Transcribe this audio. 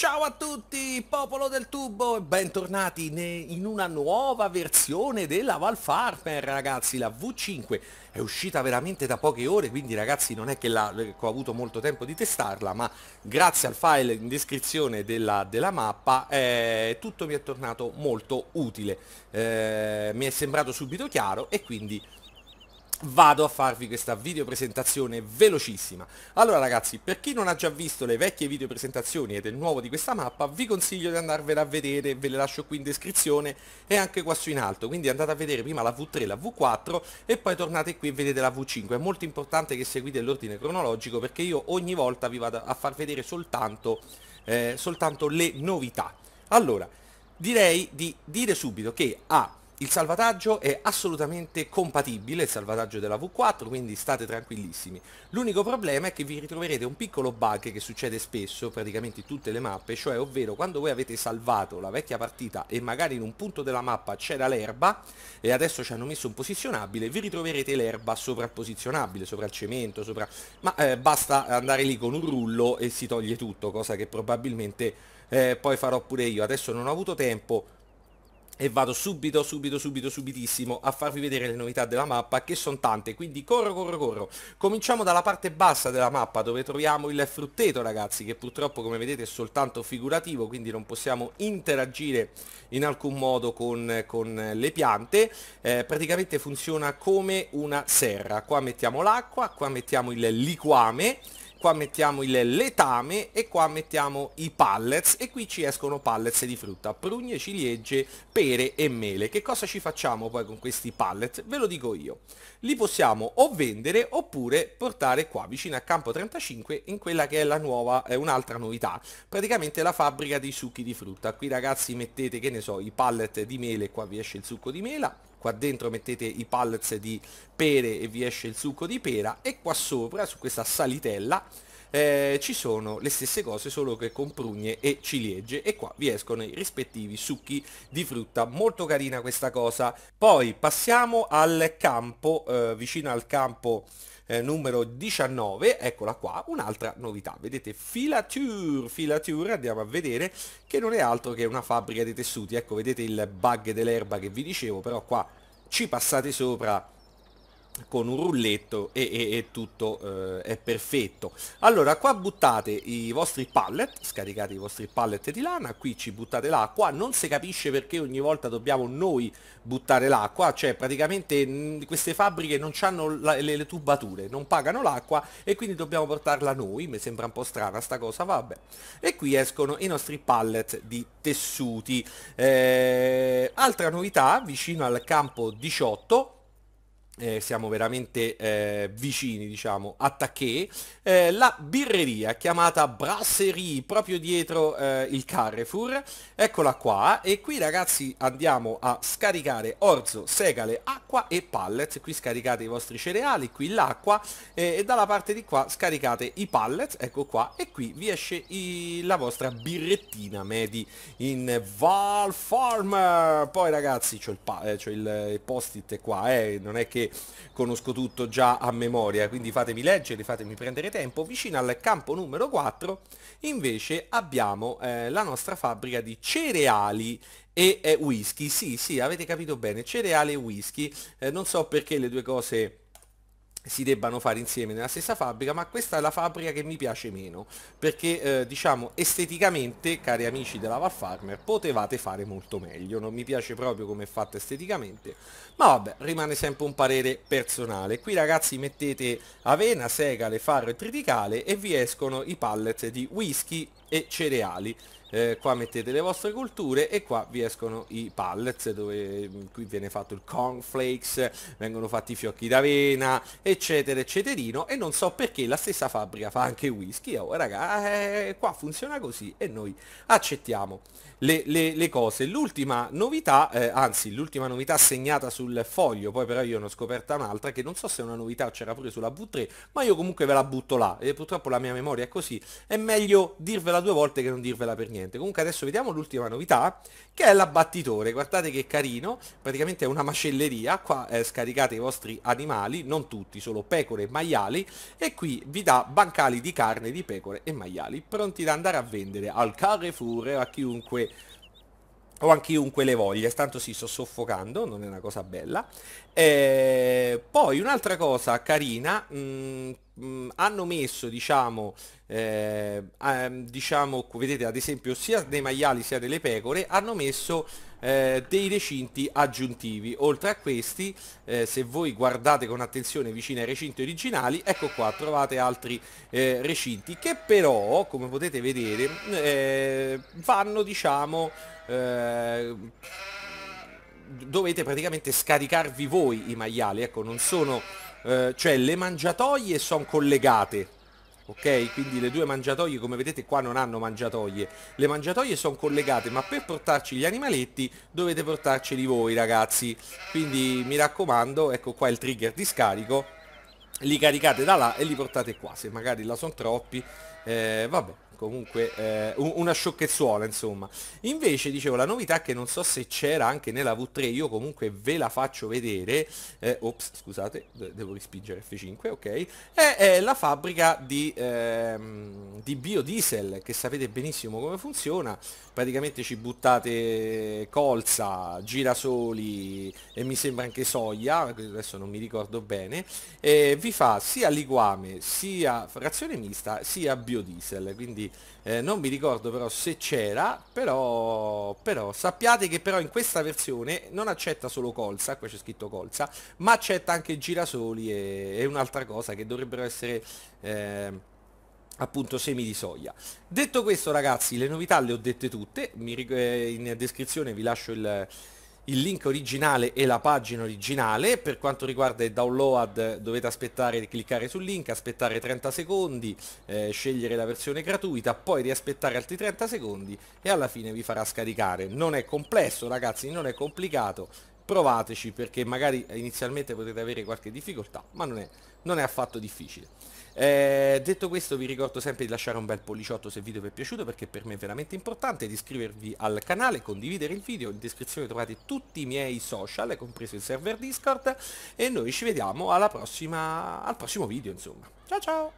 Ciao a tutti, popolo del tubo e bentornati in una nuova versione della Valfarmer ragazzi, la V5 è uscita veramente da poche ore quindi ragazzi non è che, la, eh, che ho avuto molto tempo di testarla ma grazie al file in descrizione della, della mappa eh, tutto mi è tornato molto utile eh, mi è sembrato subito chiaro e quindi vado a farvi questa video presentazione velocissima allora ragazzi per chi non ha già visto le vecchie video presentazioni ed è nuovo di questa mappa vi consiglio di andarvela a vedere ve le lascio qui in descrizione e anche qua su in alto quindi andate a vedere prima la V3 la V4 e poi tornate qui e vedete la V5 è molto importante che seguite l'ordine cronologico perché io ogni volta vi vado a far vedere soltanto, eh, soltanto le novità allora direi di dire subito che a ah, il salvataggio è assolutamente compatibile, il salvataggio della V4, quindi state tranquillissimi. L'unico problema è che vi ritroverete un piccolo bug che succede spesso, praticamente in tutte le mappe, cioè ovvero quando voi avete salvato la vecchia partita e magari in un punto della mappa c'era l'erba e adesso ci hanno messo un posizionabile, vi ritroverete l'erba sovrapposizionabile, sopra il cemento, sopra... ma eh, basta andare lì con un rullo e si toglie tutto, cosa che probabilmente eh, poi farò pure io. Adesso non ho avuto tempo e vado subito subito subito subitissimo a farvi vedere le novità della mappa che sono tante quindi corro corro corro cominciamo dalla parte bassa della mappa dove troviamo il frutteto ragazzi che purtroppo come vedete è soltanto figurativo quindi non possiamo interagire in alcun modo con, con le piante eh, praticamente funziona come una serra qua mettiamo l'acqua qua mettiamo il liquame qua mettiamo il letame e qua mettiamo i pallets e qui ci escono pallets di frutta, prugne, ciliegie, pere e mele. Che cosa ci facciamo poi con questi pallets Ve lo dico io. Li possiamo o vendere oppure portare qua vicino a Campo 35 in quella che è la nuova, è un'altra novità, praticamente la fabbrica dei succhi di frutta. Qui ragazzi mettete che ne so i pallet di mele, qua vi esce il succo di mela, qua dentro mettete i pallets di pere e vi esce il succo di pera e qua sopra su questa salitella eh, ci sono le stesse cose solo che con prugne e ciliegie e qua vi escono i rispettivi succhi di frutta, molto carina questa cosa. Poi passiamo al campo, eh, vicino al campo eh, numero 19, eccola qua, un'altra novità, vedete Filature, Filature, andiamo a vedere che non è altro che una fabbrica di tessuti, ecco vedete il bug dell'erba che vi dicevo, però qua ci passate sopra con un rulletto e, e, e tutto eh, è perfetto allora qua buttate i vostri pallet scaricate i vostri pallet di lana qui ci buttate l'acqua non si capisce perché ogni volta dobbiamo noi buttare l'acqua cioè praticamente mh, mm, queste fabbriche non hanno le, le, tubature non pagano l'acqua e quindi dobbiamo portarla noi mi sembra un po' strana sta cosa vabbè e qui escono i nostri pallet di tessuti eh, altra novità vicino al campo 18 eh, siamo veramente eh, vicini, diciamo, a Tacchè, eh, la birreria chiamata Brasserie, proprio dietro eh, il Carrefour, eccola qua, e qui ragazzi andiamo a scaricare orzo, segale, acqua e pallets, qui scaricate i vostri cereali, qui l'acqua, e dalla parte di qua scaricate i pallets, ecco qua, e qui vi esce i, la vostra birrettina Medi in Val Farm, poi ragazzi c'ho il, eh, il, eh, il post-it qua, non è che conosco tutto già a memoria, quindi fatemi leggere, fatemi prendere tempo. Vicino al campo numero 4 invece abbiamo eh, la nostra fabbrica di cereali e eh, whisky. Sì, sì, avete capito bene, cereali e whisky. Eh, non so perché le due cose si debbano fare insieme nella stessa fabbrica, ma questa è la fabbrica che mi piace meno, perché eh, diciamo esteticamente, cari amici della Valfarmer, potevate fare molto meglio, non mi piace proprio come è fatta esteticamente, ma vabbè, rimane sempre un parere personale. Qui ragazzi mettete avena, segale, farro e triticale e vi escono i pallet di whisky e cereali eh, qua mettete le vostre colture e qua vi escono i pallets dove mm, qui viene fatto il cornflakes vengono fatti i fiocchi d'avena eccetera eccetera e non so perché la stessa fabbrica fa anche whisky oh raga eh, qua funziona così e noi accettiamo le, le, le cose l'ultima novità eh, anzi l'ultima novità segnata sul foglio poi però io ne ho scoperta un'altra che non so se è una novità c'era pure sulla V3 ma io comunque ve la butto là e purtroppo la mia memoria è così è meglio dirvela due volte che non dirvela per niente niente. Comunque adesso vediamo l'ultima novità, che è l'abbattitore. Guardate che carino, praticamente è una macelleria, qua eh, scaricate i vostri animali, non tutti, solo pecore e maiali, e qui vi dà bancali di carne di pecore e maiali, pronti da andare a vendere al Carrefour eh, a chiunque o anche chiunque le voglia, tanto si sto soffocando, non è una cosa bella. Eh, poi un'altra cosa carina, mh, mm, mh, mm, hanno messo, diciamo, eh, diciamo, vedete ad esempio sia dei maiali sia delle pecore, hanno messo eh, dei recinti aggiuntivi. Oltre a questi, eh, se voi guardate con attenzione vicino ai recinti originali, ecco qua trovate altri eh, recinti che però, come potete vedere, eh, vanno diciamo eh, dovete praticamente scaricarvi voi i maiali, ecco, non sono, eh, cioè le mangiatoie sono collegate ok? Quindi le due mangiatoie come vedete qua non hanno mangiatoie, le mangiatoie sono collegate ma per portarci gli animaletti dovete portarceli voi ragazzi, quindi mi raccomando, ecco qua il trigger di scarico, li caricate da là e li portate qua, se magari là sono troppi, eh, vabbè comunque eh, una sciocchezzuola insomma invece dicevo la novità che non so se c'era anche nella V3 io comunque ve la faccio vedere eh, ops scusate devo rispingere F5 ok è, è la fabbrica di, ehm, di, biodiesel che sapete benissimo come funziona praticamente ci buttate colza girasoli e mi sembra anche soia adesso non mi ricordo bene e vi fa sia liquame sia frazione mista sia biodiesel quindi eh, non mi ricordo però se c'era però, però sappiate che però in questa versione non accetta solo colza qua c'è scritto colza ma accetta anche girasoli e, e un'altra cosa che dovrebbero essere eh, appunto semi di soia detto questo ragazzi le novità le ho dette tutte Mi, eh, in descrizione vi lascio il il link originale e la pagina originale. Per quanto riguarda il download dovete aspettare di cliccare sul link, aspettare 30 secondi, eh, scegliere la versione gratuita, poi riaspettare altri 30 secondi e alla fine vi farà scaricare. Non è complesso ragazzi, non è complicato, provateci perché magari inizialmente potete avere qualche difficoltà, ma non è, non è affatto difficile. Eh, detto questo vi ricordo sempre di lasciare un bel polliciotto se il video vi è piaciuto perché per me è veramente importante, di iscrivervi al canale, condividere il video, in descrizione trovate tutti i miei social, compreso il server Discord e noi ci vediamo alla prossima, al prossimo video insomma. Ciao ciao!